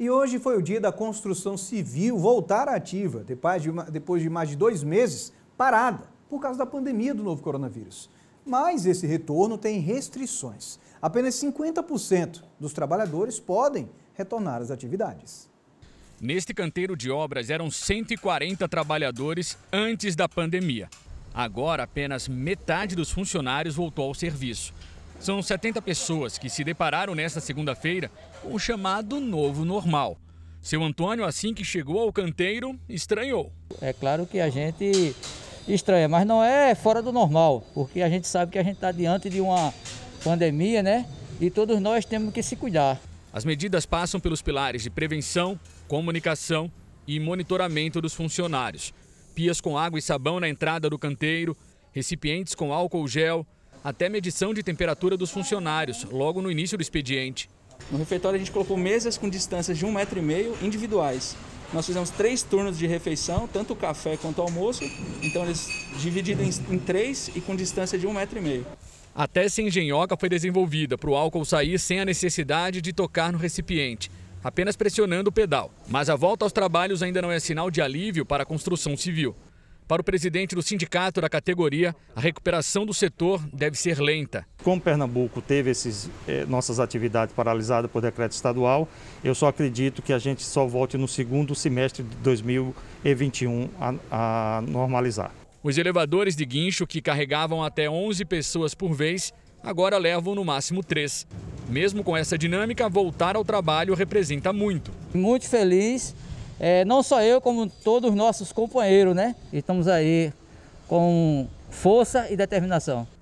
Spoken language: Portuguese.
E hoje foi o dia da construção civil voltar à ativa, depois de, depois de mais de dois meses parada, por causa da pandemia do novo coronavírus. Mas esse retorno tem restrições. Apenas 50% dos trabalhadores podem retornar às atividades. Neste canteiro de obras eram 140 trabalhadores antes da pandemia. Agora, apenas metade dos funcionários voltou ao serviço. São 70 pessoas que se depararam nesta segunda-feira com o chamado novo normal. Seu Antônio, assim que chegou ao canteiro, estranhou. É claro que a gente estranha, mas não é fora do normal, porque a gente sabe que a gente está diante de uma pandemia, né? E todos nós temos que se cuidar. As medidas passam pelos pilares de prevenção, comunicação e monitoramento dos funcionários. Pias com água e sabão na entrada do canteiro, recipientes com álcool gel, até medição de temperatura dos funcionários, logo no início do expediente. No refeitório a gente colocou mesas com distâncias de um metro e meio individuais. Nós fizemos três turnos de refeição, tanto o café quanto o almoço, então eles divididos em, três e com distância de um metro e meio. A testa engenhoca foi desenvolvida para o álcool sair sem a necessidade de tocar no recipiente, apenas pressionando o pedal. Mas a volta aos trabalhos ainda não é sinal de alívio para a construção civil. Para o presidente do sindicato da categoria, a recuperação do setor deve ser lenta. Como Pernambuco teve esses, eh, nossas atividades paralisadas por decreto estadual, eu só acredito que a gente só volte no segundo semestre de 2021 a, a normalizar. Os elevadores de guincho, que carregavam até 11 pessoas por vez, agora levam no máximo três. Mesmo com essa dinâmica, voltar ao trabalho representa muito. Muito feliz é, não só eu, como todos os nossos companheiros, né? Estamos aí com força e determinação.